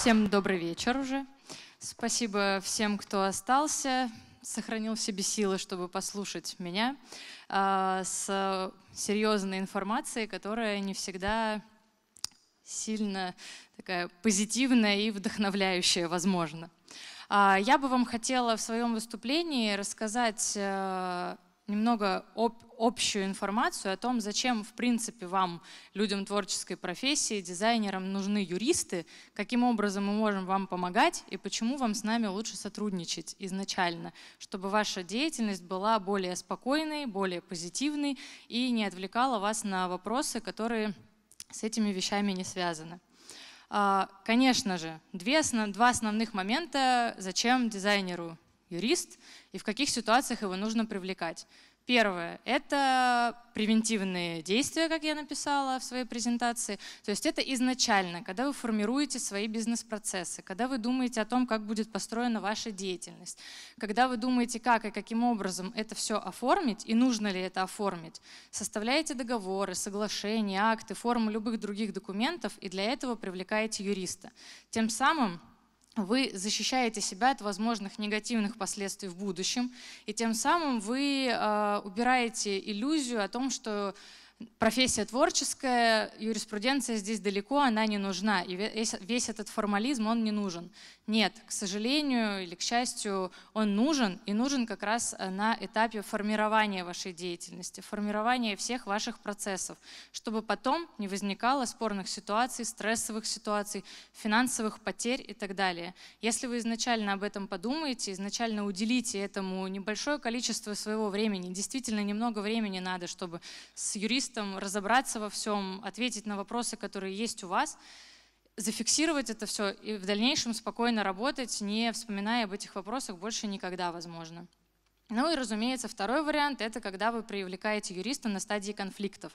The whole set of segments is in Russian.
Всем добрый вечер уже. Спасибо всем, кто остался, сохранил в себе силы, чтобы послушать меня э, с серьезной информацией, которая не всегда сильно такая позитивная и вдохновляющая, возможно. А, я бы вам хотела в своем выступлении рассказать а, немного об, общую информацию о том, зачем, в принципе, вам, людям творческой профессии, дизайнерам нужны юристы, каким образом мы можем вам помогать и почему вам с нами лучше сотрудничать изначально, чтобы ваша деятельность была более спокойной, более позитивной и не отвлекала вас на вопросы, которые с этими вещами не связаны. А, конечно же, две, два основных момента, зачем дизайнеру юрист и в каких ситуациях его нужно привлекать. Первое – это превентивные действия, как я написала в своей презентации. То есть это изначально, когда вы формируете свои бизнес-процессы, когда вы думаете о том, как будет построена ваша деятельность, когда вы думаете, как и каким образом это все оформить и нужно ли это оформить. Составляете договоры, соглашения, акты, формы любых других документов и для этого привлекаете юриста. Тем самым вы защищаете себя от возможных негативных последствий в будущем, и тем самым вы э, убираете иллюзию о том, что профессия творческая, юриспруденция здесь далеко, она не нужна, и весь, весь этот формализм, он не нужен. Нет, к сожалению или к счастью, он нужен и нужен как раз э, на этапе формирования вашей деятельности, формирования всех ваших процессов, чтобы потом не возникало спорных ситуаций, стрессовых ситуаций, финансовых потерь и так далее. Если вы изначально об этом подумаете, изначально уделите этому небольшое количество своего времени, действительно немного времени надо, чтобы с юристом разобраться во всем, ответить на вопросы, которые есть у вас – зафиксировать это все и в дальнейшем спокойно работать, не вспоминая об этих вопросах больше никогда возможно. Ну и, разумеется, второй вариант – это когда вы привлекаете юриста на стадии конфликтов.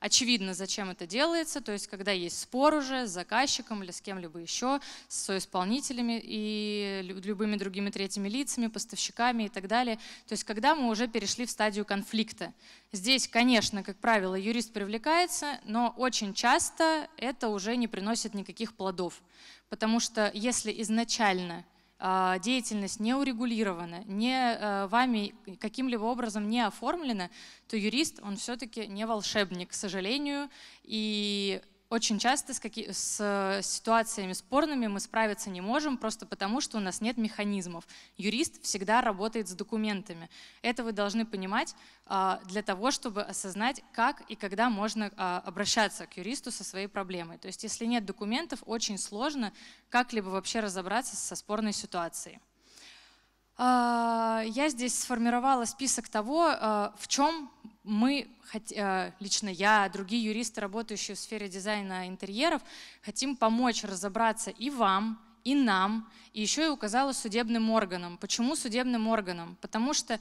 Очевидно, зачем это делается, то есть когда есть спор уже с заказчиком или с кем-либо еще, с соисполнителями и любыми другими третьими лицами, поставщиками и так далее. То есть когда мы уже перешли в стадию конфликта. Здесь, конечно, как правило, юрист привлекается, но очень часто это уже не приносит никаких плодов. Потому что если изначально – а, деятельность не урегулирована, не э, вами каким-либо образом не оформлена, то юрист, он все-таки не волшебник, к сожалению, и очень часто с, каки- с ситуациями спорными мы справиться не можем, просто потому что у нас нет механизмов. Юрист всегда работает с документами. Это вы должны понимать а, для того, чтобы осознать, как и когда можно а, обращаться к юристу со своей проблемой. То есть если нет документов, очень сложно как-либо вообще разобраться со спорной ситуацией. А, я здесь сформировала список того, а, в чем мы, а, лично я, другие юристы, работающие в сфере дизайна интерьеров, хотим помочь разобраться и вам, и нам, и еще и указала судебным органам. Почему судебным органам? Потому что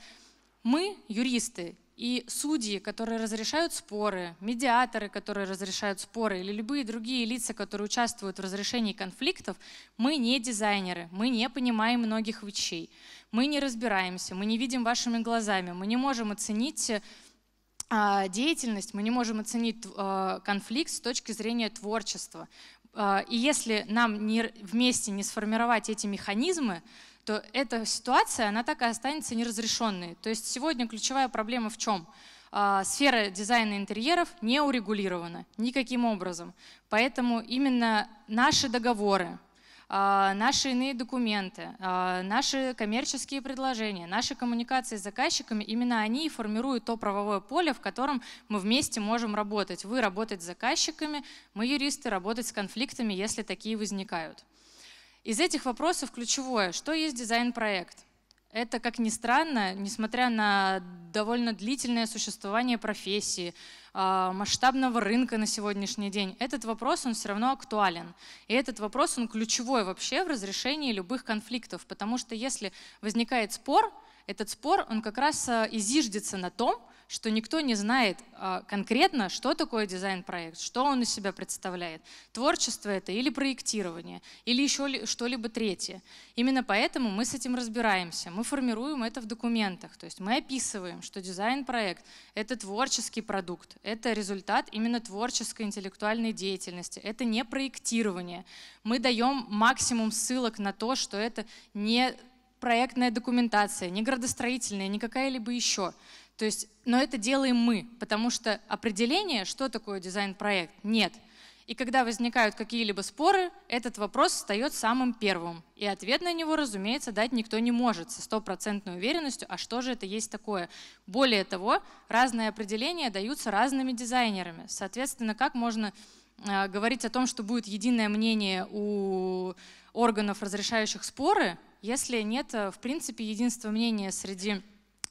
мы, юристы, и судьи, которые разрешают споры, медиаторы, которые разрешают споры, или любые другие лица, которые участвуют в разрешении конфликтов, мы не дизайнеры, мы не понимаем многих вещей, мы не разбираемся, мы не видим вашими глазами, мы не можем оценить а, деятельность, мы не можем оценить а, конфликт с точки зрения творчества. А, и если нам не, вместе не сформировать эти механизмы, что эта ситуация, она так и останется неразрешенной. То есть сегодня ключевая проблема в чем? А, сфера дизайна интерьеров не урегулирована никаким образом. Поэтому именно наши договоры, а, наши иные документы, а, наши коммерческие предложения, наши коммуникации с заказчиками, именно они и формируют то правовое поле, в котором мы вместе можем работать. Вы работать с заказчиками, мы юристы работать с конфликтами, если такие возникают. Из этих вопросов ключевое, что есть дизайн-проект? Это, как ни странно, несмотря на довольно длительное существование профессии, а, масштабного рынка на сегодняшний день, этот вопрос, он все равно актуален. И этот вопрос, он ключевой вообще в разрешении любых конфликтов, потому что если возникает спор, этот спор, он как раз э, изиждется на том, что никто не знает э, конкретно, что такое дизайн-проект, что он из себя представляет. Творчество это или проектирование, или еще что-либо третье. Именно поэтому мы с этим разбираемся, мы формируем это в документах, то есть мы описываем, что дизайн-проект — это творческий продукт, это результат именно творческой интеллектуальной деятельности, это не проектирование. Мы даем максимум ссылок на то, что это не проектная документация, не градостроительная, не какая-либо еще. То есть, но это делаем мы, потому что определение, что такое дизайн-проект, нет. И когда возникают какие-либо споры, этот вопрос встает самым первым. И ответ на него, разумеется, дать никто не может со стопроцентной уверенностью, а что же это есть такое. Более того, разные определения даются разными дизайнерами. Соответственно, как можно а, говорить о том, что будет единое мнение у органов, разрешающих споры, если нет, э, в принципе, единства мнения среди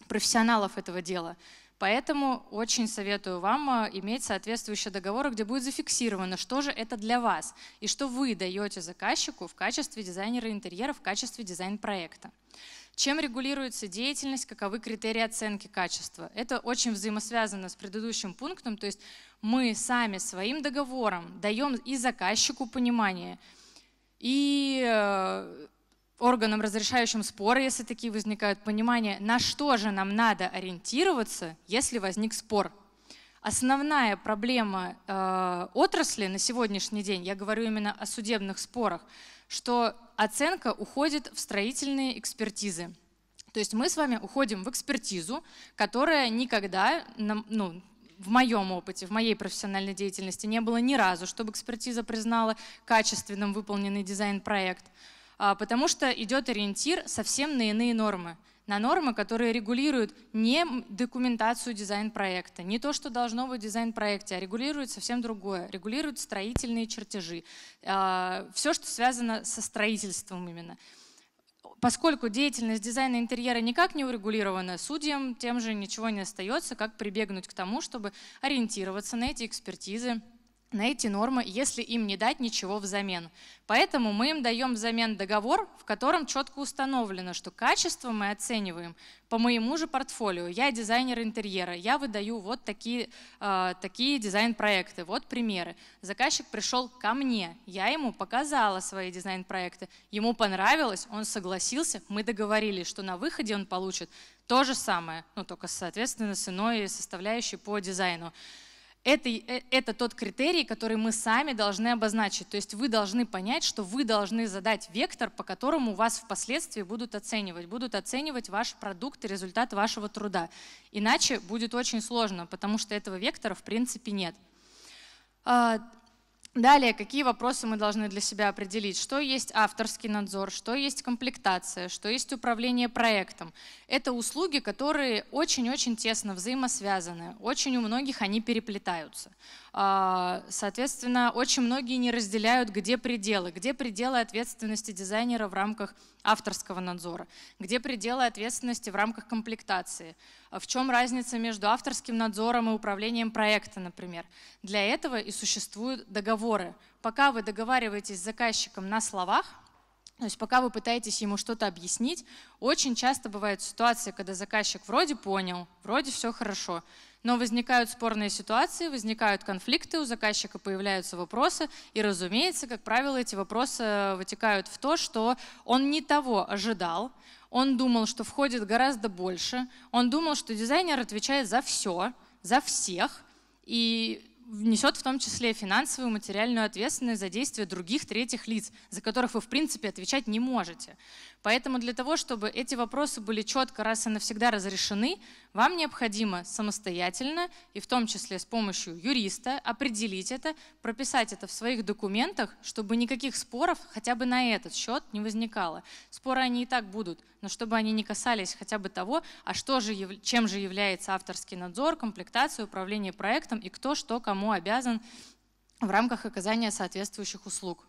профессионалов этого дела. Поэтому очень советую вам э, иметь соответствующие договоры, где будет зафиксировано, что же это для вас и что вы даете заказчику в качестве дизайнера интерьера, в качестве дизайн-проекта. Чем регулируется деятельность, каковы критерии оценки качества? Это очень взаимосвязано с предыдущим пунктом, то есть мы сами своим договором даем и заказчику понимание, и э, органам, разрешающим споры, если такие возникают, понимание, на что же нам надо ориентироваться, если возник спор. Основная проблема э, отрасли на сегодняшний день, я говорю именно о судебных спорах, что оценка уходит в строительные экспертизы. То есть мы с вами уходим в экспертизу, которая никогда, ну, в моем опыте, в моей профессиональной деятельности не было ни разу, чтобы экспертиза признала качественным выполненный дизайн-проект. А, потому что идет ориентир совсем на иные нормы на нормы, которые регулируют не документацию дизайн-проекта, не то, что должно быть в дизайн-проекте, а регулируют совсем другое. Регулируют строительные чертежи, а, все, что связано со строительством именно. Поскольку деятельность дизайна интерьера никак не урегулирована, судьям тем же ничего не остается, как прибегнуть к тому, чтобы ориентироваться на эти экспертизы, на эти нормы, если им не дать ничего взамен. Поэтому мы им даем взамен договор, в котором четко установлено, что качество мы оцениваем по моему же портфолио. Я дизайнер интерьера, я выдаю вот такие, э, такие дизайн-проекты, вот примеры. Заказчик пришел ко мне, я ему показала свои дизайн-проекты, ему понравилось, он согласился, мы договорились, что на выходе он получит то же самое, но ну, только, соответственно, с иной составляющей по дизайну. Это, э, это тот критерий, который мы сами должны обозначить. То есть вы должны понять, что вы должны задать вектор, по которому вас впоследствии будут оценивать. Будут оценивать ваш продукт и результат вашего труда. Иначе будет очень сложно, потому что этого вектора в принципе нет. А, Далее, какие вопросы мы должны для себя определить? Что есть авторский надзор, что есть комплектация, что есть управление проектом? Это услуги, которые очень-очень тесно взаимосвязаны, очень у многих они переплетаются. А, соответственно, очень многие не разделяют, где пределы. Где пределы ответственности дизайнера в рамках авторского надзора? Где пределы ответственности в рамках комплектации? В чем разница между авторским надзором и управлением проекта, например? Для этого и существуют договоры. Пока вы договариваетесь с заказчиком на словах, то есть пока вы пытаетесь ему что-то объяснить, очень часто бывают ситуации, когда заказчик вроде понял, вроде все хорошо, но возникают спорные ситуации, возникают конфликты, у заказчика появляются вопросы, и, разумеется, как правило, эти вопросы э, вытекают в то, что он не того ожидал, он думал, что входит гораздо больше, он думал, что дизайнер отвечает за все, за всех, и несет в том числе финансовую и материальную ответственность за действия других третьих лиц, за которых вы в принципе отвечать не можете. Поэтому для того, чтобы эти вопросы были четко раз и навсегда разрешены, вам необходимо самостоятельно и в том числе с помощью юриста определить это, прописать это в своих документах, чтобы никаких споров хотя бы на этот счет не возникало. Споры они и так будут, но чтобы они не касались хотя бы того, а что же, чем же является авторский надзор, комплектация, управление проектом и кто что кому обязан в рамках оказания соответствующих услуг.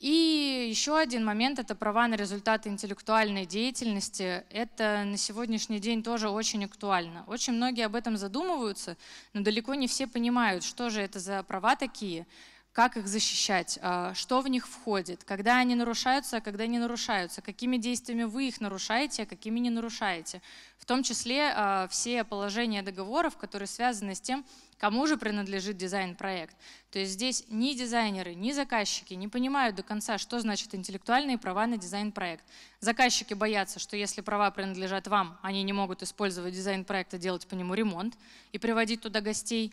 И еще один момент – это права на результаты интеллектуальной деятельности. Это на сегодняшний день тоже очень актуально. Очень многие об этом задумываются, но далеко не все понимают, что же это за права такие, как их защищать, а, что в них входит, когда они нарушаются, а когда не нарушаются, какими действиями вы их нарушаете, а какими не нарушаете. В том числе а, все положения договоров, которые связаны с тем, кому же принадлежит дизайн-проект. То есть здесь ни дизайнеры, ни заказчики не понимают до конца, что значит интеллектуальные права на дизайн-проект. Заказчики боятся, что если права принадлежат вам, они не могут использовать дизайн-проект и делать по нему ремонт и приводить туда гостей.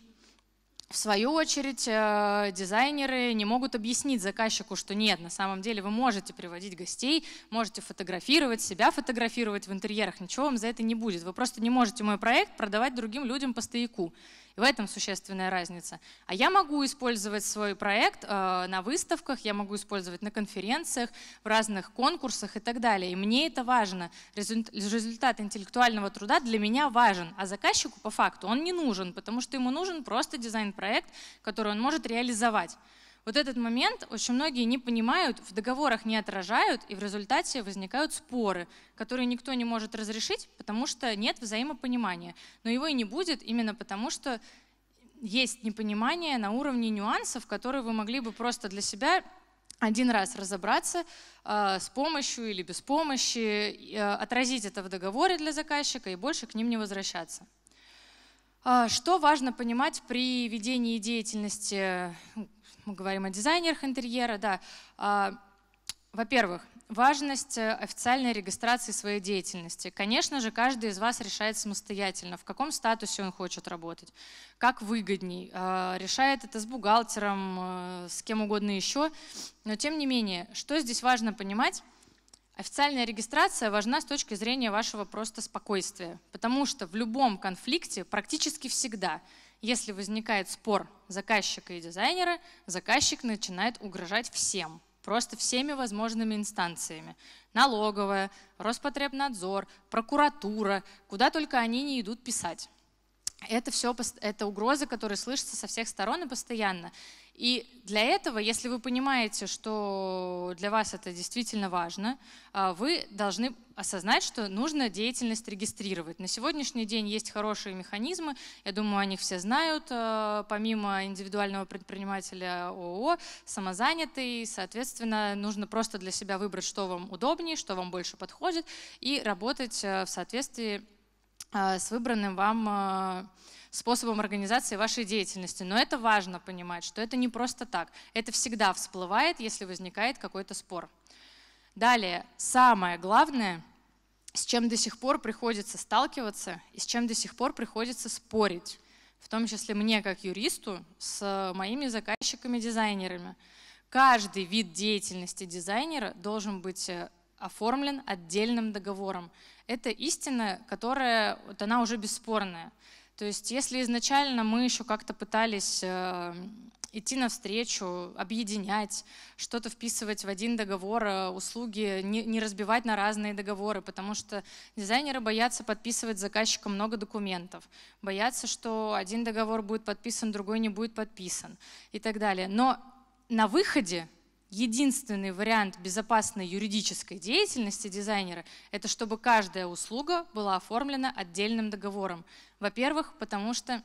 В свою очередь, э, дизайнеры не могут объяснить заказчику, что нет, на самом деле вы можете приводить гостей, можете фотографировать, себя фотографировать в интерьерах, ничего вам за это не будет. Вы просто не можете мой проект продавать другим людям по стояку. И в этом существенная разница. А я могу использовать свой проект э, на выставках, я могу использовать на конференциях, в разных конкурсах и так далее. И мне это важно. Результат интеллектуального труда для меня важен, а заказчику по факту он не нужен, потому что ему нужен просто дизайн-проект, который он может реализовать. Вот этот момент очень многие не понимают, в договорах не отражают, и в результате возникают споры, которые никто не может разрешить, потому что нет взаимопонимания. Но его и не будет именно потому, что есть непонимание на уровне нюансов, которые вы могли бы просто для себя один раз разобраться э, с помощью или без помощи, э, отразить это в договоре для заказчика и больше к ним не возвращаться. А, что важно понимать при ведении деятельности мы говорим о дизайнерах интерьера, да, а, во-первых, важность э, официальной регистрации своей деятельности. Конечно же, каждый из вас решает самостоятельно, в каком статусе он хочет работать, как выгодней. А, решает это с бухгалтером, э, с кем угодно еще. Но тем не менее, что здесь важно понимать? Официальная регистрация важна с точки зрения вашего просто спокойствия, потому что в любом конфликте практически всегда – если возникает спор заказчика и дизайнера, заказчик начинает угрожать всем, просто всеми возможными инстанциями. Налоговая, Роспотребнадзор, прокуратура, куда только они не идут писать это все это угрозы, которые слышатся со всех сторон и постоянно. И для этого, если вы понимаете, что для вас это действительно важно, а, вы должны осознать, что нужно деятельность регистрировать. На сегодняшний день есть хорошие механизмы, я думаю, о них все знают, а, помимо индивидуального предпринимателя ООО, самозанятый, соответственно, нужно просто для себя выбрать, что вам удобнее, что вам больше подходит, и работать а, в соответствии Э, с выбранным вам э, способом организации вашей деятельности. Но это важно понимать, что это не просто так. Это всегда всплывает, если возникает какой-то спор. Далее, самое главное, с чем до сих пор приходится сталкиваться и с чем до сих пор приходится спорить, в том числе мне как юристу с моими заказчиками-дизайнерами. Каждый вид деятельности дизайнера должен быть э, оформлен отдельным договором. Это истина, которая, вот она уже бесспорная. То есть если изначально мы еще как-то пытались э, идти навстречу, объединять, что-то вписывать в один договор, э, услуги, не, не разбивать на разные договоры, потому что дизайнеры боятся подписывать заказчикам много документов, боятся, что один договор будет подписан, другой не будет подписан и так далее. Но на выходе единственный вариант безопасной юридической деятельности дизайнера – это чтобы каждая услуга была оформлена отдельным договором. Во-первых, потому что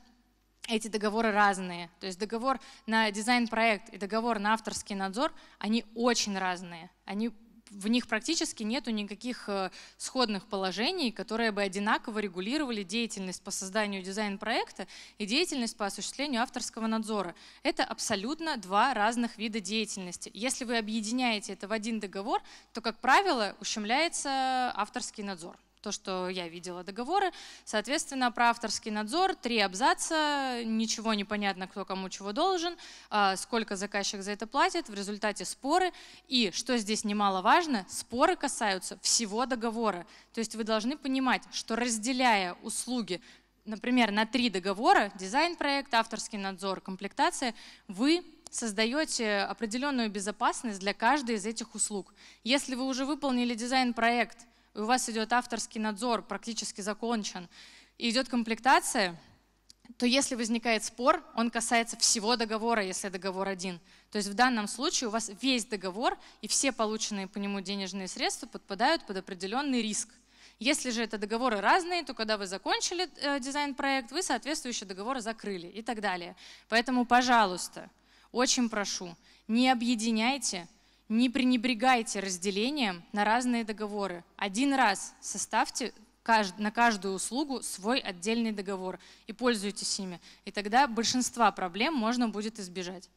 эти договоры разные. То есть договор на дизайн-проект и договор на авторский надзор, они очень разные. Они в них практически нет никаких э, сходных положений, которые бы одинаково регулировали деятельность по созданию дизайн-проекта и деятельность по осуществлению авторского надзора. Это абсолютно два разных вида деятельности. Если вы объединяете это в один договор, то, как правило, ущемляется авторский надзор то, что я видела, договоры. Соответственно, про авторский надзор, три абзаца, ничего не понятно, кто кому чего должен, а, сколько заказчик за это платит, в результате споры. И, что здесь немаловажно, споры касаются всего договора. То есть вы должны понимать, что разделяя услуги, например, на три договора, дизайн-проект, авторский надзор, комплектация, вы создаете определенную безопасность для каждой из этих услуг. Если вы уже выполнили дизайн-проект, и у вас идет авторский надзор, практически закончен, и идет комплектация, то если возникает спор, он касается всего договора, если договор один. То есть в данном случае у вас весь договор и все полученные по нему денежные средства подпадают под определенный риск. Если же это договоры разные, то когда вы закончили э, дизайн-проект, вы соответствующие договоры закрыли и так далее. Поэтому, пожалуйста, очень прошу, не объединяйте не пренебрегайте разделением на разные договоры. Один раз составьте на каждую услугу свой отдельный договор и пользуйтесь ими. И тогда большинства проблем можно будет избежать.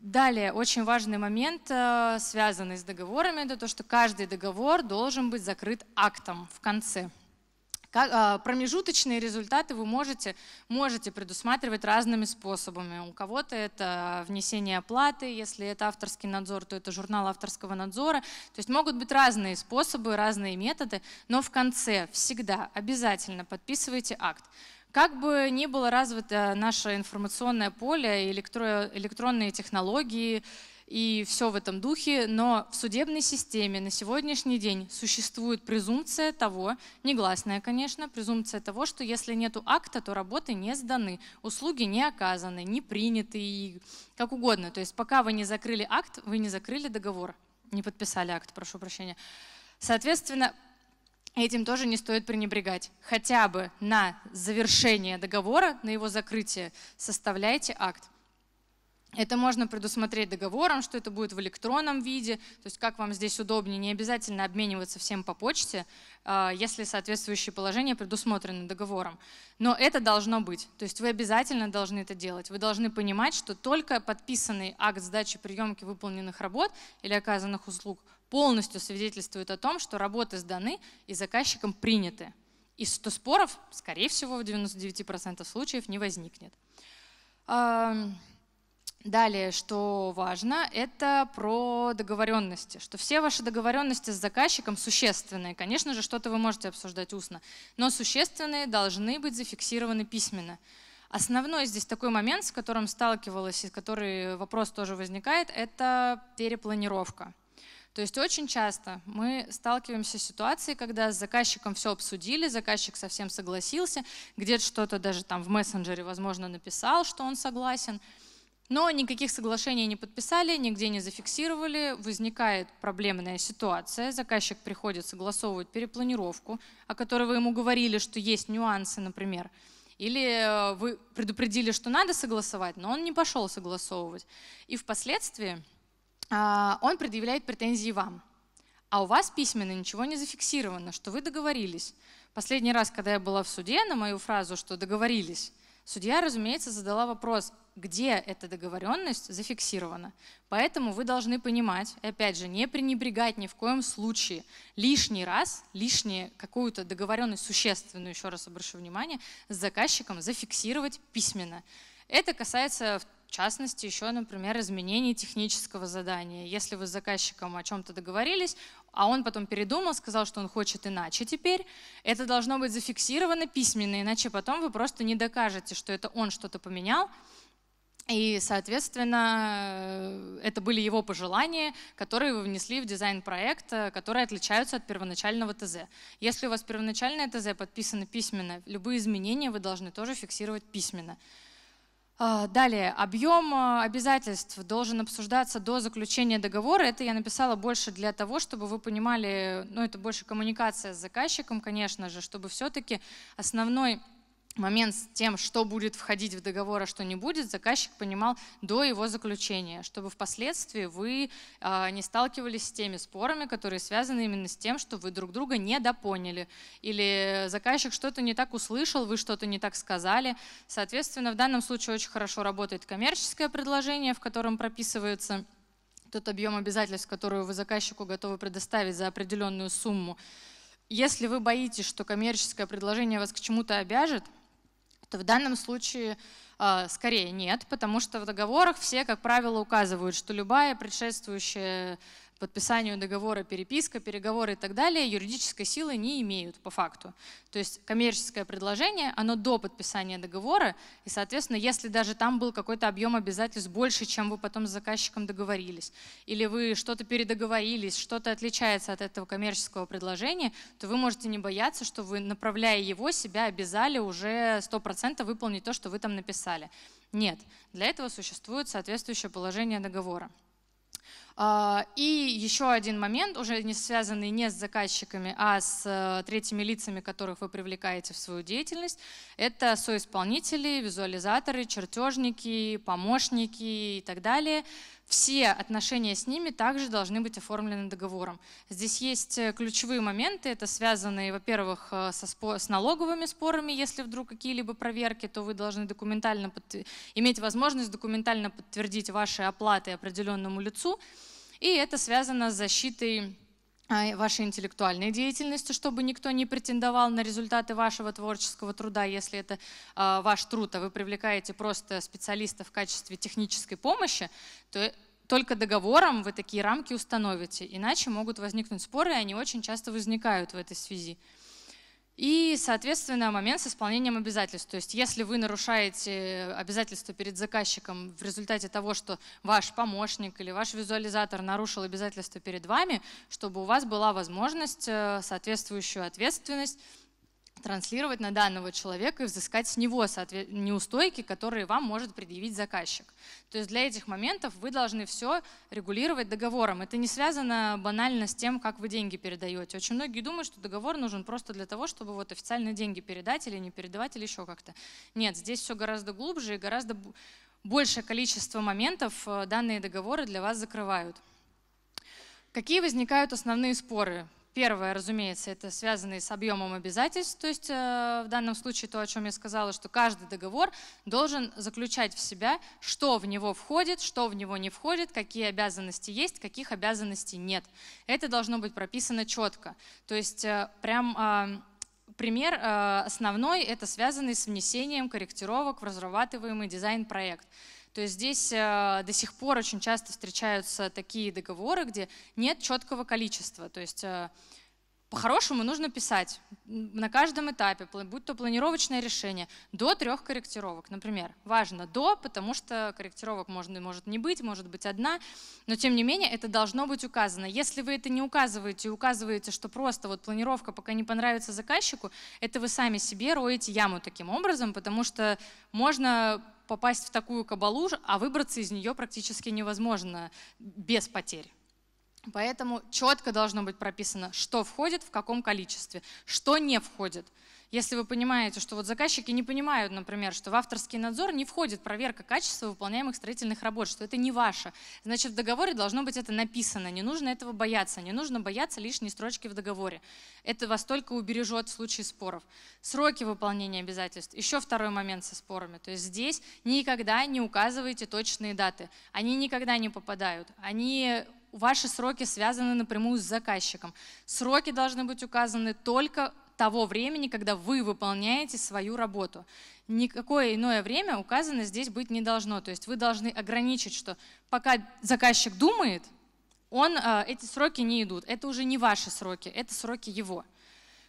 Далее, очень важный момент, э, связанный с договорами, это то, что каждый договор должен быть закрыт актом в конце. А, промежуточные результаты вы можете, можете предусматривать разными способами. У кого-то это внесение оплаты, если это авторский надзор, то это журнал авторского надзора. То есть могут быть разные способы, разные методы, но в конце всегда обязательно подписывайте акт. Как бы ни было развито наше информационное поле, электронные технологии, и все в этом духе, но в судебной системе на сегодняшний день существует презумпция того, негласная, конечно, презумпция того, что если нет акта, то работы не сданы, услуги не оказаны, не приняты, и как угодно. То есть пока вы не закрыли акт, вы не закрыли договор, не подписали акт, прошу прощения. Соответственно, этим тоже не стоит пренебрегать. Хотя бы на завершение договора, на его закрытие составляйте акт. Это можно предусмотреть договором, что это будет в электронном виде, то есть как вам здесь удобнее, не обязательно обмениваться всем по почте, а, если соответствующие положения предусмотрены договором. Но это должно быть, то есть вы обязательно должны это делать. Вы должны понимать, что только подписанный акт сдачи приемки выполненных работ или оказанных услуг полностью свидетельствует о том, что работы сданы и заказчиком приняты. И что споров, скорее всего, в 99% случаев не возникнет. Далее, что важно, это про договоренности, что все ваши договоренности с заказчиком существенные. Конечно же, что-то вы можете обсуждать устно, но существенные должны быть зафиксированы письменно. Основной здесь такой момент, с которым сталкивалась и который вопрос тоже возникает, это перепланировка. То есть очень часто мы сталкиваемся с ситуацией, когда с заказчиком все обсудили, заказчик совсем согласился, где-то что-то даже там в мессенджере, возможно, написал, что он согласен – но никаких соглашений не подписали, нигде не зафиксировали, возникает проблемная ситуация, заказчик приходит согласовывать перепланировку, о которой вы ему говорили, что есть нюансы, например, или э, вы предупредили, что надо согласовать, но он не пошел согласовывать. И впоследствии а, он предъявляет претензии вам. А у вас письменно ничего не зафиксировано, что вы договорились. Последний раз, когда я была в суде, на мою фразу, что договорились, Судья, разумеется, задала вопрос, где эта договоренность зафиксирована. Поэтому вы должны понимать, и опять же, не пренебрегать ни в коем случае лишний раз, лишнюю какую-то договоренность существенную, еще раз обращу внимание, с заказчиком зафиксировать письменно. Это касается в частности, еще, например, изменение технического задания. Если вы с заказчиком о чем-то договорились, а он потом передумал, сказал, что он хочет иначе теперь, это должно быть зафиксировано письменно, иначе потом вы просто не докажете, что это он что-то поменял, и, соответственно, это были его пожелания, которые вы внесли в дизайн проекта, которые отличаются от первоначального ТЗ. Если у вас первоначальное ТЗ подписано письменно, любые изменения вы должны тоже фиксировать письменно. А, далее, объем а, обязательств должен обсуждаться до заключения договора. Это я написала больше для того, чтобы вы понимали, ну это больше коммуникация с заказчиком, конечно же, чтобы все-таки основной момент с тем, что будет входить в договор, а что не будет, заказчик понимал до его заключения, чтобы впоследствии вы а, не сталкивались с теми спорами, которые связаны именно с тем, что вы друг друга недопоняли, или заказчик что-то не так услышал, вы что-то не так сказали. Соответственно, в данном случае очень хорошо работает коммерческое предложение, в котором прописывается тот объем обязательств, которую вы заказчику готовы предоставить за определенную сумму. Если вы боитесь, что коммерческое предложение вас к чему-то обяжет – то в данном случае а, скорее нет, потому что в договорах все, как правило, указывают, что любая предшествующая подписанию договора, переписка, переговоры и так далее юридической силы не имеют по факту. То есть коммерческое предложение, оно до подписания договора, и, соответственно, если даже там был какой-то объем обязательств больше, чем вы потом с заказчиком договорились, или вы что-то передоговорились, что-то отличается от этого коммерческого предложения, то вы можете не бояться, что вы, направляя его, себя обязали уже 100% выполнить то, что вы там написали. Нет, для этого существует соответствующее положение договора. А, и еще один момент, уже не связанный не с заказчиками, а с э, третьими лицами, которых вы привлекаете в свою деятельность, это соисполнители, визуализаторы, чертежники, помощники и так далее. Все отношения с ними также должны быть оформлены договором. Здесь есть э, ключевые моменты, это связанные, во-первых, э, со с налоговыми спорами, если вдруг какие-либо проверки, то вы должны документально иметь возможность документально подтвердить ваши оплаты определенному лицу, и это связано с защитой а, вашей интеллектуальной деятельности, чтобы никто не претендовал на результаты вашего творческого труда, если это э, ваш труд, а вы привлекаете просто специалиста в качестве технической помощи, то только договором вы такие рамки установите, иначе могут возникнуть споры, и они очень часто возникают в этой связи. И, соответственно, момент с исполнением обязательств. То есть если вы нарушаете обязательства перед заказчиком в результате того, что ваш помощник или ваш визуализатор нарушил обязательства перед вами, чтобы у вас была возможность э, соответствующую ответственность транслировать на данного человека и взыскать с него неустойки, которые вам может предъявить заказчик. То есть для этих моментов вы должны все регулировать договором. Это не связано банально с тем, как вы деньги передаете. Очень многие думают, что договор нужен просто для того, чтобы вот официально деньги передать или не передавать или еще как-то. Нет, здесь все гораздо глубже и гораздо большее количество моментов э, данные договоры для вас закрывают. Какие возникают основные споры Первое, разумеется, это связанные с объемом обязательств, то есть э, в данном случае то, о чем я сказала, что каждый договор должен заключать в себя, что в него входит, что в него не входит, какие обязанности есть, каких обязанностей нет. Это должно быть прописано четко. То есть э, прям а, пример э, основной – это связанный с внесением корректировок в разрабатываемый дизайн-проект. То есть здесь э, до сих пор очень часто встречаются такие договоры, где нет четкого количества. То есть э, по-хорошему нужно писать на каждом этапе, будь то планировочное решение, до трех корректировок. Например, важно до, потому что корректировок можно, может не быть, может быть одна, но тем не менее это должно быть указано. Если вы это не указываете и указываете, что просто вот планировка пока не понравится заказчику, это вы сами себе роете яму таким образом, потому что можно попасть в такую кабалу, а выбраться из нее практически невозможно без потерь. Поэтому четко должно быть прописано, что входит, в каком количестве, что не входит. Если вы понимаете, что вот заказчики не понимают, например, что в авторский надзор не входит проверка качества выполняемых строительных работ, что это не ваше, значит в договоре должно быть это написано, не нужно этого бояться, не нужно бояться лишней строчки в договоре. Это вас только убережет в случае споров. Сроки выполнения обязательств. Еще второй момент со спорами. То есть здесь никогда не указывайте точные даты. Они никогда не попадают. Они ваши сроки связаны напрямую с заказчиком. Сроки должны быть указаны только того времени, когда вы выполняете свою работу. Никакое иное время указано здесь быть не должно. То есть вы должны ограничить, что пока заказчик думает, он, а, эти сроки не идут. Это уже не ваши сроки, это сроки его.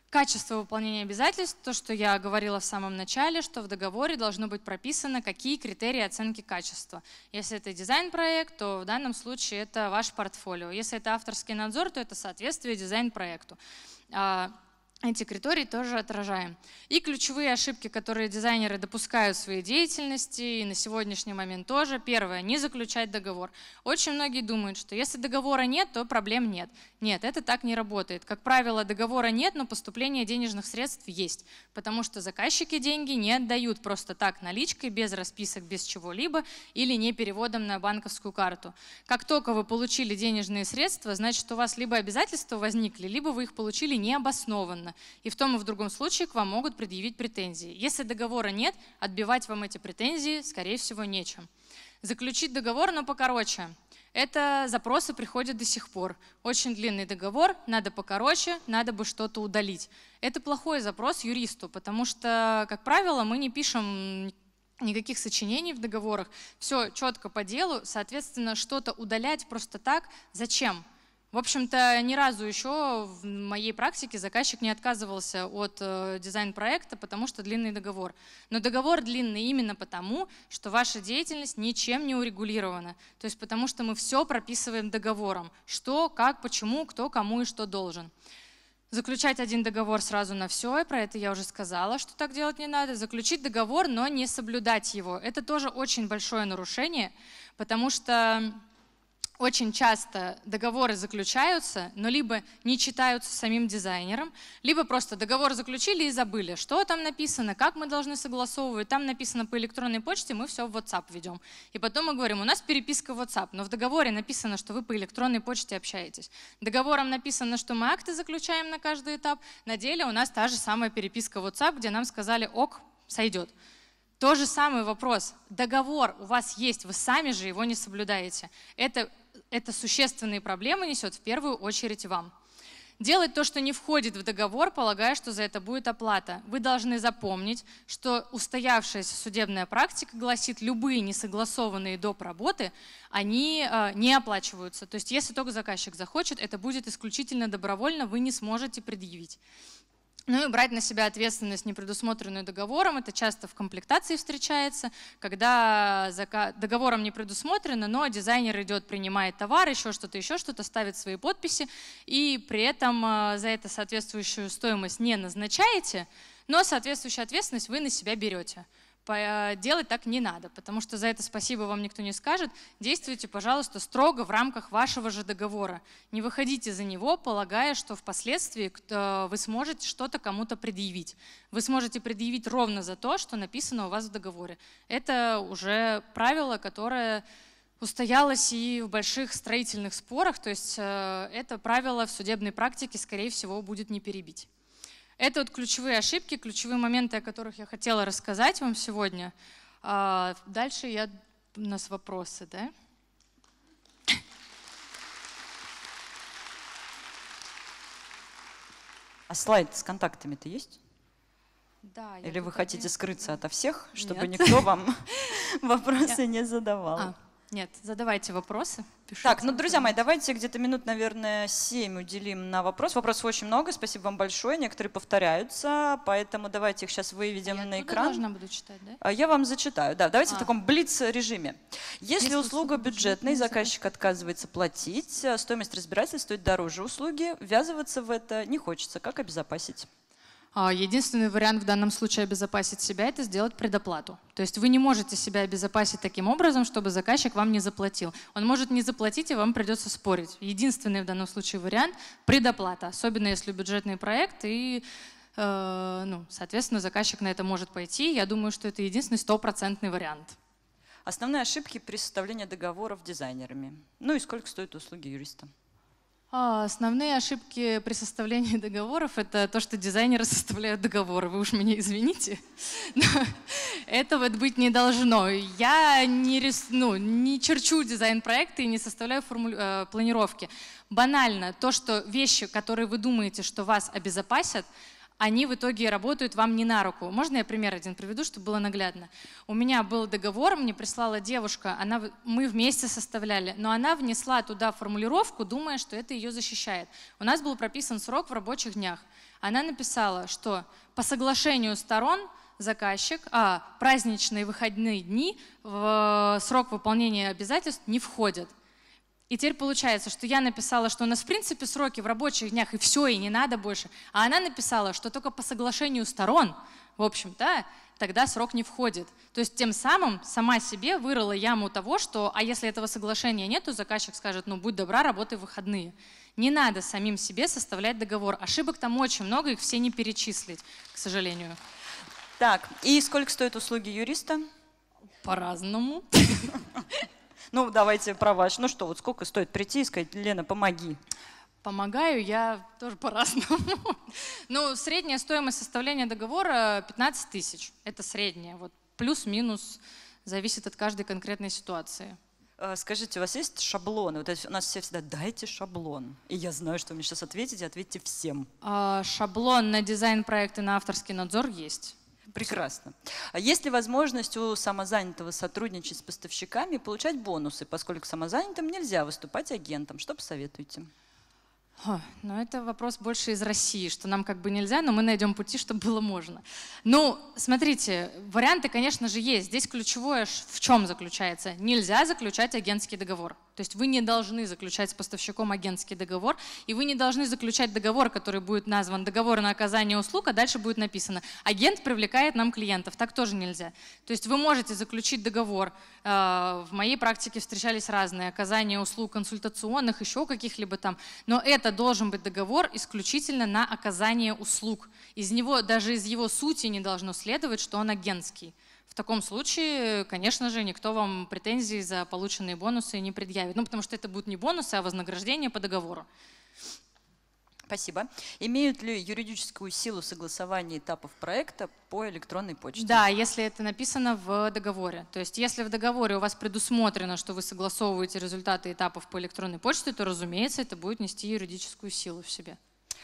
Качество выполнения обязательств, то, что я говорила в самом начале, что в договоре должно быть прописано, какие критерии оценки качества. Если это дизайн-проект, то в данном случае это ваш портфолио. Если это авторский надзор, то это соответствие дизайн-проекту. А, эти критерии тоже отражаем. И ключевые ошибки, которые дизайнеры допускают в своей деятельности, и на сегодняшний момент тоже. Первое, не заключать договор. Очень многие думают, что если договора нет, то проблем нет. Нет, это так не работает. Как правило, договора нет, но поступление денежных средств есть, потому что заказчики деньги не отдают просто так наличкой, без расписок, без чего-либо, или не переводом на банковскую карту. Как только вы получили денежные средства, значит, у вас либо обязательства возникли, либо вы их получили необоснованно угодно. И в том и в другом случае к вам могут предъявить претензии. Если договора нет, отбивать вам эти претензии, скорее всего, нечем. Заключить договор, но покороче. Это запросы приходят до сих пор. Очень длинный договор, надо покороче, надо бы что-то удалить. Это плохой запрос юристу, потому что, как правило, мы не пишем никаких сочинений в договорах. Все четко по делу, соответственно, что-то удалять просто так зачем? В общем-то, ни разу еще в моей практике заказчик не отказывался от э, дизайн-проекта, потому что длинный договор. Но договор длинный именно потому, что ваша деятельность ничем не урегулирована. То есть потому что мы все прописываем договором. Что, как, почему, кто, кому и что должен. Заключать один договор сразу на все, про это я уже сказала, что так делать не надо. Заключить договор, но не соблюдать его. Это тоже очень большое нарушение, потому что очень часто договоры заключаются, но либо не читаются самим дизайнером, либо просто договор заключили и забыли, что там написано, как мы должны согласовывать. Там написано по электронной почте, мы все в WhatsApp ведем. И потом мы говорим, у нас переписка в WhatsApp, но в договоре написано, что вы по электронной почте общаетесь. Договором написано, что мы акты заключаем на каждый этап. На деле у нас та же самая переписка в WhatsApp, где нам сказали, ок, сойдет. То же самый вопрос. Договор у вас есть, вы сами же его не соблюдаете. Это это существенные проблемы несет в первую очередь вам. Делать то, что не входит в договор, полагая, что за это будет оплата. Вы должны запомнить, что устоявшаяся судебная практика гласит, любые несогласованные доп. работы, они э, не оплачиваются. То есть если только заказчик захочет, это будет исключительно добровольно, вы не сможете предъявить. Ну и брать на себя ответственность, не предусмотренную договором, это часто в комплектации встречается, когда договором не предусмотрено, но дизайнер идет, принимает товар, еще что-то, еще что-то, ставит свои подписи, и при этом э, за это соответствующую стоимость не назначаете, но соответствующую ответственность вы на себя берете. Э, делать так не надо, потому что за это спасибо вам никто не скажет. Действуйте, пожалуйста, строго в рамках вашего же договора. Не выходите за него, полагая, что впоследствии э, вы сможете что-то кому-то предъявить. Вы сможете предъявить ровно за то, что написано у вас в договоре. Это уже правило, которое устоялось и в больших строительных спорах, то есть э, это правило в судебной практике, скорее всего, будет не перебить. Это вот ключевые ошибки, ключевые моменты, о которых я хотела рассказать вам сегодня. А, дальше я, у нас вопросы, да? А слайд с контактами-то есть? Да. Или вы хотите не... скрыться ото всех, чтобы Нет. никто вам вопросы не задавал? А. Нет, задавайте вопросы. Пишите. Так, ну, друзья мои, давайте где-то минут, наверное, 7 уделим на вопрос. Вопросов очень много, спасибо вам большое. Некоторые повторяются, поэтому давайте их сейчас выведем Я на экран. Я должна буду читать, да? А, я вам зачитаю, да. Давайте а. в таком блиц-режиме. Если, Если услуга бюджетная, заказчик отказывается платить, а стоимость разбирательства стоит дороже услуги, ввязываться в это не хочется. Как обезопасить? А, единственный вариант в данном случае обезопасить себя – это сделать предоплату. То есть вы не можете себя обезопасить таким образом, чтобы заказчик вам не заплатил. Он может не заплатить, и вам придется спорить. Единственный в данном случае вариант – предоплата, особенно если бюджетный проект и э, ну, соответственно, заказчик на это может пойти. Я думаю, что это единственный стопроцентный вариант. Основные ошибки при составлении договоров дизайнерами. Ну и сколько стоят услуги юриста? А, основные ошибки при составлении договоров – это то, что дизайнеры составляют договоры. Вы уж меня извините, но это быть не должно. Я не, рис, ну, не черчу дизайн-проекты и не составляю форму, э, планировки. Банально, то, что вещи, которые вы думаете, что вас обезопасят – они в итоге работают вам не на руку. Можно я пример один приведу, чтобы было наглядно? У меня был договор, мне прислала девушка, она, мы вместе составляли, но она внесла туда формулировку, думая, что это ее защищает. У нас был прописан срок в рабочих днях. Она написала, что по соглашению сторон заказчик, а праздничные выходные дни в э, срок выполнения обязательств не входят. И теперь получается, что я написала, что у нас в принципе сроки в рабочих днях, и все, и не надо больше. А она написала, что только по соглашению сторон, в общем, то тогда срок не входит. То есть тем самым сама себе вырыла яму того, что, а если этого соглашения нет, то заказчик скажет, ну будь добра, работай в выходные. Не надо самим себе составлять договор. Ошибок там очень много, их все не перечислить, к сожалению. Так, и сколько стоят услуги юриста? По-разному. Ну, давайте про ваш. Ну что, вот сколько стоит прийти и сказать, Лена, помоги? Помогаю я тоже по-разному. ну, средняя стоимость составления договора 15 тысяч. Это средняя. Вот плюс-минус зависит от каждой конкретной ситуации. Э, скажите, у вас есть шаблоны? Вот у нас все всегда дайте шаблон. И я знаю, что вы мне сейчас ответите, ответьте всем. А, шаблон на дизайн проекты на авторский надзор есть. Прекрасно. А Есть ли возможность у самозанятого сотрудничать с поставщиками и получать бонусы, поскольку самозанятым нельзя выступать агентом? Что посоветуете? О, ну, это вопрос больше из России, что нам как бы нельзя, но мы найдем пути, чтобы было можно. Ну, смотрите, варианты, конечно же, есть. Здесь ключевое в чем заключается? Нельзя заключать агентский договор. То есть вы не должны заключать с поставщиком агентский договор, и вы не должны заключать договор, который будет назван договор на оказание услуг, а дальше будет написано «агент привлекает нам клиентов». Так тоже нельзя. То есть вы можете заключить договор. Э, в моей практике встречались разные оказание услуг консультационных, еще каких-либо там, но это должен быть договор исключительно на оказание услуг. Из него, даже из его сути не должно следовать, что он агентский в таком случае, конечно же, никто вам претензий за полученные бонусы не предъявит. Ну, потому что это будут не бонусы, а вознаграждение по договору. Спасибо. Имеют ли юридическую силу согласование этапов проекта по электронной почте? Да, если это написано в договоре. То есть если в договоре у вас предусмотрено, что вы согласовываете результаты этапов по электронной почте, то, разумеется, это будет нести юридическую силу в себе.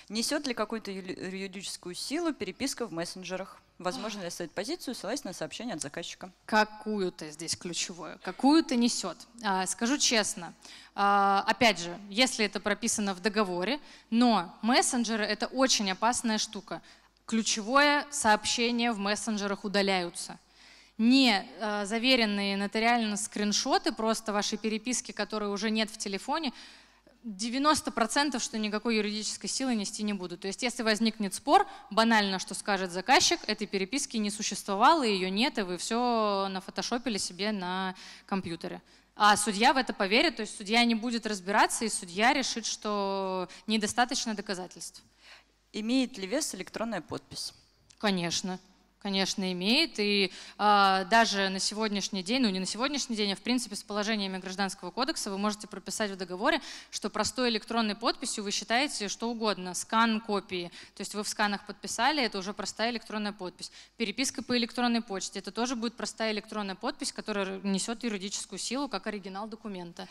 Несет ли какую-то юридическую силу переписка в мессенджерах? Возможно, я стоит позицию, ссылаясь на сообщение от заказчика. Какую-то здесь ключевую, какую-то несет. А, скажу честно, а, опять же, если это прописано в договоре, но мессенджеры – это очень опасная штука. Ключевое сообщение в мессенджерах удаляются не а, заверенные нотариально скриншоты просто вашей переписки, которые уже нет в телефоне, 90% что никакой юридической силы нести не буду. То есть если возникнет спор, банально, что скажет заказчик, этой переписки не существовало, ее нет, и вы все нафотошопили себе на компьютере. А судья в это поверит, то есть судья не будет разбираться, и судья решит, что недостаточно доказательств. Имеет ли вес электронная подпись? Конечно конечно, имеет. И э, даже на сегодняшний день, ну не на сегодняшний день, а в принципе с положениями Гражданского кодекса вы можете прописать в договоре, что простой электронной подписью вы считаете что угодно, скан копии. То есть вы в сканах подписали, это уже простая электронная подпись. Переписка по электронной почте, это тоже будет простая электронная подпись, которая несет юридическую силу, как оригинал документа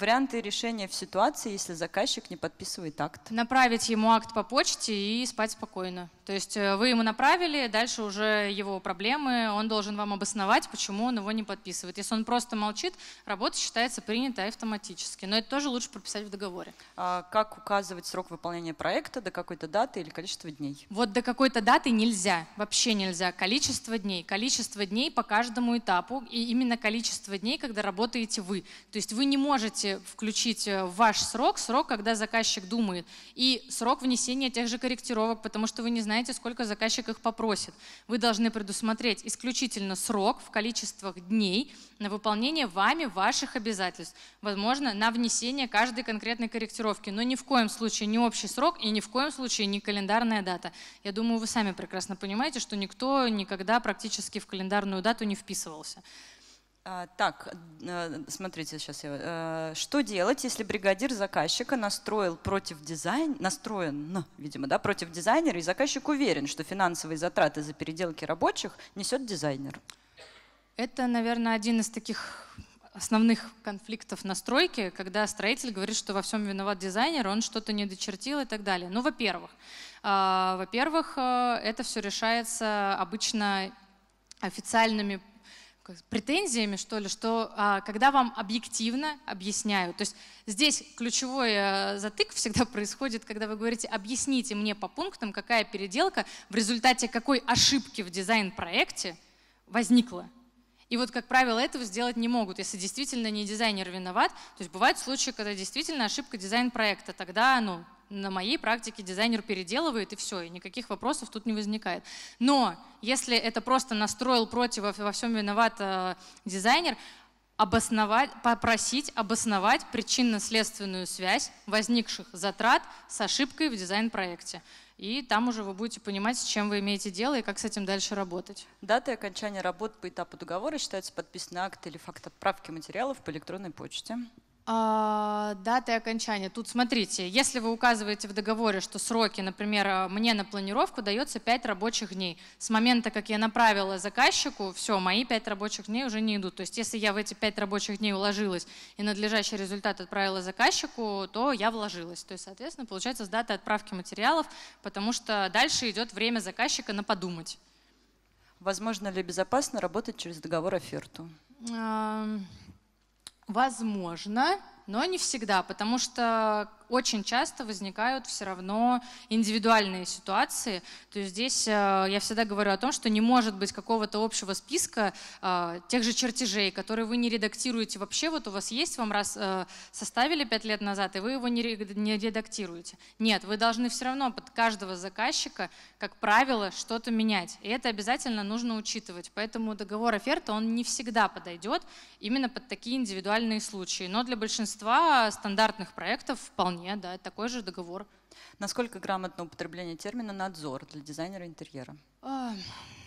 варианты решения в ситуации, если заказчик не подписывает акт. Направить ему акт по почте и спать спокойно. То есть э, вы ему направили, дальше уже его проблемы, он должен вам обосновать, почему он его не подписывает. Если он просто молчит, работа считается принятой автоматически. Но это тоже лучше прописать в договоре. А как указывать срок выполнения проекта до какой-то даты или количество дней? Вот до какой-то даты нельзя, вообще нельзя. Количество дней, количество дней по каждому этапу и именно количество дней, когда работаете вы. То есть вы не можете можете включить э, ваш срок, срок, когда заказчик думает, и срок внесения тех же корректировок, потому что вы не знаете, сколько заказчик их попросит. Вы должны предусмотреть исключительно срок в количествах дней на выполнение вами ваших обязательств, возможно, на внесение каждой конкретной корректировки, но ни в коем случае не общий срок и ни в коем случае не календарная дата. Я думаю, вы сами прекрасно понимаете, что никто никогда практически в календарную дату не вписывался. А, так, э, смотрите, сейчас я. Э, что делать, если бригадир заказчика настроил против дизайн, настроен, ну, видимо, да, против дизайнера, и заказчик уверен, что финансовые затраты за переделки рабочих несет дизайнер? Это, наверное, один из таких основных конфликтов настройки, когда строитель говорит, что во всем виноват дизайнер, он что-то не дочертил и так далее. Ну, во-первых, а, во-первых, э, это все решается обычно официальными претензиями, что ли, что а, когда вам объективно объясняют, то есть здесь ключевой а, затык всегда происходит, когда вы говорите, объясните мне по пунктам, какая переделка, в результате какой ошибки в дизайн-проекте возникла. И вот, как правило, этого сделать не могут, если действительно не дизайнер виноват. То есть бывают случаи, когда действительно ошибка дизайн-проекта, тогда, ну, на моей практике дизайнер переделывает и все, и никаких вопросов тут не возникает. Но если это просто настроил против, во всем виноват э, дизайнер, обосновать, попросить обосновать причинно-следственную связь возникших затрат с ошибкой в дизайн-проекте. И там уже вы будете понимать, с чем вы имеете дело и как с этим дальше работать. Дата окончания работ по этапу договора считается подписан акт или факт отправки материалов по электронной почте. А, даты окончания. Тут смотрите, если вы указываете в договоре, что сроки, например, а, мне на планировку дается 5 рабочих дней. С момента, как я направила заказчику, все, мои 5 рабочих дней уже не идут. То есть если я в эти 5 рабочих дней уложилась и надлежащий результат отправила заказчику, то я вложилась. То есть, соответственно, получается с даты отправки материалов, потому что дальше идет время заказчика на подумать. Возможно ли безопасно работать через договор оферту? Возможно, но не всегда, потому что очень часто возникают все равно индивидуальные ситуации. То есть здесь э, я всегда говорю о том, что не может быть какого-то общего списка э, тех же чертежей, которые вы не редактируете вообще. Вот у вас есть, вам раз э, составили пять лет назад, и вы его не редактируете. Нет, вы должны все равно под каждого заказчика, как правило, что-то менять. И это обязательно нужно учитывать. Поэтому договор оферта, он не всегда подойдет именно под такие индивидуальные случаи. Но для большинства стандартных проектов вполне вполне, да, это такой же договор. Насколько грамотно употребление термина «надзор» для дизайнера интерьера? Э,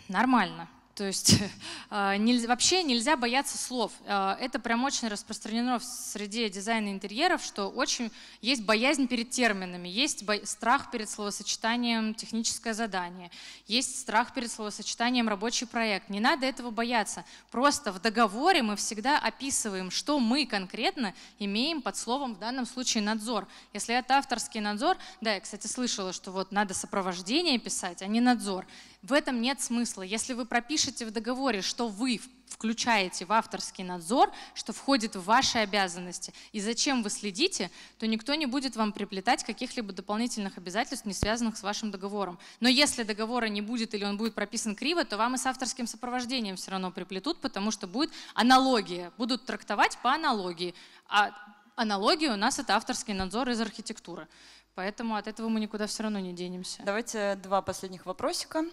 нормально. То есть а, нельзя, вообще нельзя бояться слов. А, это прям очень распространено среди дизайна интерьеров, что очень есть боязнь перед терминами, есть страх перед словосочетанием техническое задание, есть страх перед словосочетанием рабочий проект. Не надо этого бояться. Просто в договоре мы всегда описываем, что мы конкретно имеем под словом в данном случае надзор. Если это авторский надзор, да, я, кстати, слышала, что вот надо сопровождение писать, а не надзор. В этом нет смысла. Если вы пропишете в договоре, что вы включаете в авторский надзор, что входит в ваши обязанности, и зачем вы следите, то никто не будет вам приплетать каких-либо дополнительных обязательств, не связанных с вашим договором. Но если договора не будет или он будет прописан криво, то вам и с авторским сопровождением все равно приплетут, потому что будет аналогия, будут трактовать по аналогии. А аналогия у нас это авторский надзор из архитектуры. Поэтому от этого мы никуда все равно не денемся. Давайте два последних вопросика.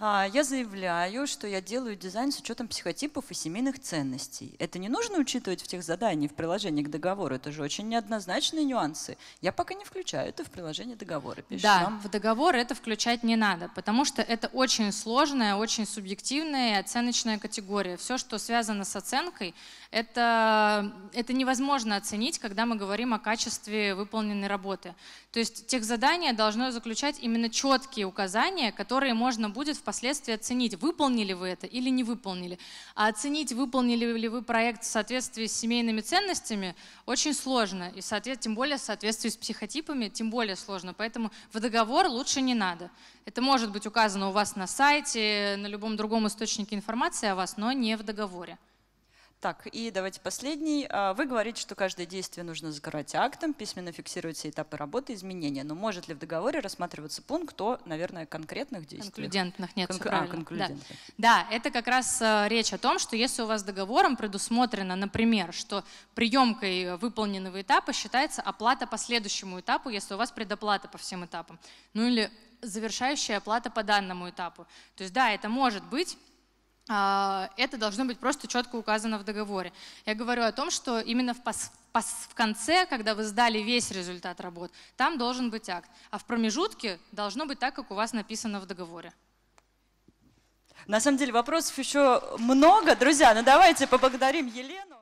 А, я заявляю, что я делаю дизайн с учетом психотипов и семейных ценностей. Это не нужно учитывать в тех заданиях, в приложении к договору. Это же очень неоднозначные нюансы. Я пока не включаю это в приложение договора. Пишешь да, в договор это включать не надо, потому что это очень сложная, очень субъективная и оценочная категория. Все, что связано с оценкой, это, это невозможно оценить, когда мы говорим о качестве выполненной работы. То есть техзадание должно заключать именно четкие указания, которые можно будет впоследствии оценить, выполнили вы это или не выполнили. А оценить, выполнили ли вы проект в соответствии с семейными ценностями, очень сложно. И тем более в соответствии с психотипами, тем более сложно. Поэтому в договор лучше не надо. Это может быть указано у вас на сайте, на любом другом источнике информации о вас, но не в договоре. Так, и давайте последний. А, вы говорите, что каждое действие нужно закрывать актом, письменно фиксировать все этапы работы, изменения. Но может ли в договоре рассматриваться пункт о, наверное, конкретных действиях? Конклюдентных, нет, Конк... а, конклюдентных. Да. да, это как раз а, речь о том, что если у вас договором предусмотрено, например, что приемкой э, выполненного этапа считается оплата по следующему этапу, если у вас предоплата по всем этапам, ну или завершающая оплата по данному этапу. То есть да, это может быть а, это должно быть просто четко указано в договоре. Я говорю о том, что именно в, в конце, когда вы сдали весь результат работ, там должен быть акт. А в промежутке должно быть так, как у вас написано в договоре. На самом деле вопросов еще много. Друзья, ну давайте поблагодарим Елену.